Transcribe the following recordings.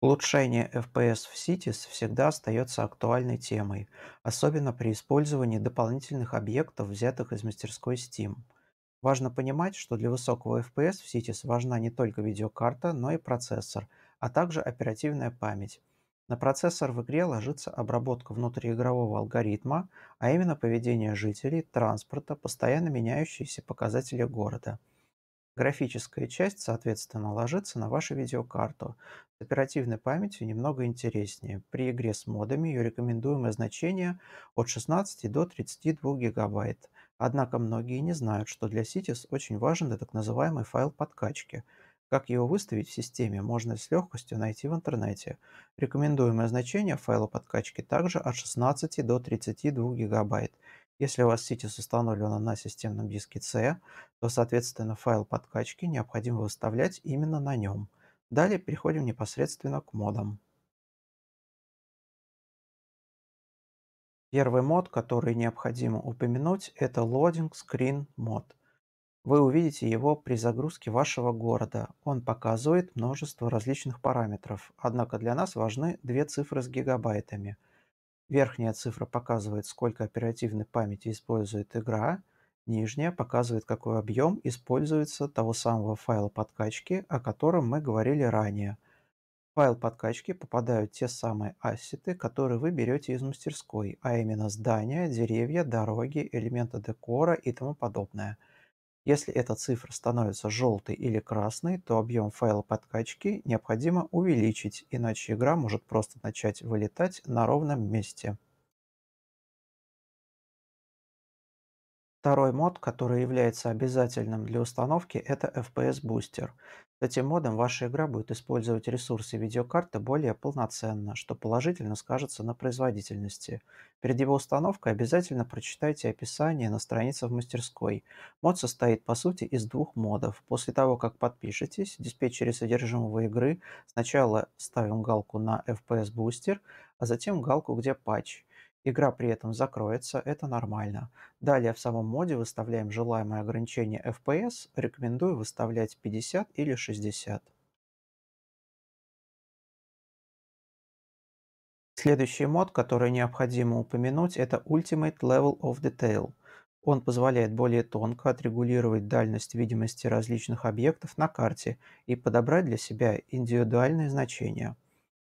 Улучшение FPS в Cities всегда остается актуальной темой, особенно при использовании дополнительных объектов, взятых из мастерской Steam. Важно понимать, что для высокого FPS в Cities важна не только видеокарта, но и процессор, а также оперативная память. На процессор в игре ложится обработка внутриигрового алгоритма, а именно поведение жителей, транспорта, постоянно меняющиеся показатели города – Графическая часть, соответственно, ложится на вашу видеокарту. С оперативной памятью немного интереснее. При игре с модами ее рекомендуемое значение от 16 до 32 гигабайт. Однако многие не знают, что для Cities очень важен так называемый файл подкачки. Как его выставить в системе, можно с легкостью найти в интернете. Рекомендуемое значение файла подкачки также от 16 до 32 гигабайт. Если у вас CITES установлена на системном диске C, то, соответственно, файл подкачки необходимо выставлять именно на нем. Далее переходим непосредственно к модам. Первый мод, который необходимо упомянуть, это Loading Screen мод. Вы увидите его при загрузке вашего города. Он показывает множество различных параметров, однако для нас важны две цифры с гигабайтами – Верхняя цифра показывает, сколько оперативной памяти использует игра, нижняя показывает, какой объем используется того самого файла подкачки, о котором мы говорили ранее. В файл подкачки попадают те самые ассеты, которые вы берете из мастерской, а именно здания, деревья, дороги, элементы декора и тому подобное – если эта цифра становится желтой или красной, то объем файла подкачки необходимо увеличить, иначе игра может просто начать вылетать на ровном месте. Второй мод, который является обязательным для установки, это FPS Booster. С этим модом ваша игра будет использовать ресурсы видеокарты более полноценно, что положительно скажется на производительности. Перед его установкой обязательно прочитайте описание на странице в мастерской. Мод состоит по сути из двух модов. После того, как подпишетесь, в диспетчере содержимого игры сначала ставим галку на FPS Booster, а затем галку, где патч. Игра при этом закроется, это нормально. Далее в самом моде выставляем желаемое ограничение FPS, рекомендую выставлять 50 или 60. Следующий мод, который необходимо упомянуть, это Ultimate Level of Detail. Он позволяет более тонко отрегулировать дальность видимости различных объектов на карте и подобрать для себя индивидуальные значения.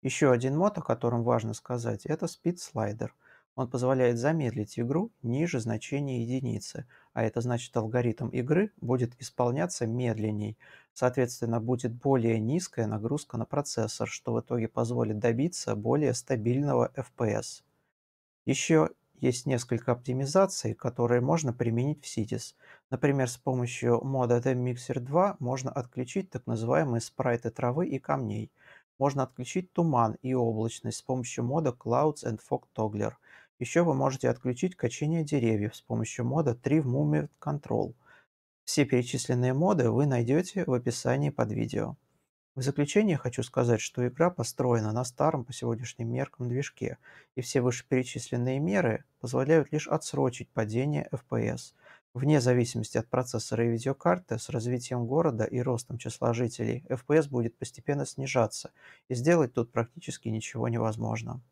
Еще один мод, о котором важно сказать, это Speed Slider – он позволяет замедлить игру ниже значения единицы, а это значит алгоритм игры будет исполняться медленней. Соответственно, будет более низкая нагрузка на процессор, что в итоге позволит добиться более стабильного FPS. Еще есть несколько оптимизаций, которые можно применить в CITES. Например, с помощью мода TMixer 2 можно отключить так называемые спрайты травы и камней. Можно отключить туман и облачность с помощью мода Clouds and Fog Toggler – еще вы можете отключить качение деревьев с помощью мода 3 в Movement Control. Все перечисленные моды вы найдете в описании под видео. В заключение хочу сказать, что игра построена на старом по сегодняшним меркам движке, и все вышеперечисленные меры позволяют лишь отсрочить падение FPS. Вне зависимости от процессора и видеокарты, с развитием города и ростом числа жителей, FPS будет постепенно снижаться, и сделать тут практически ничего невозможно.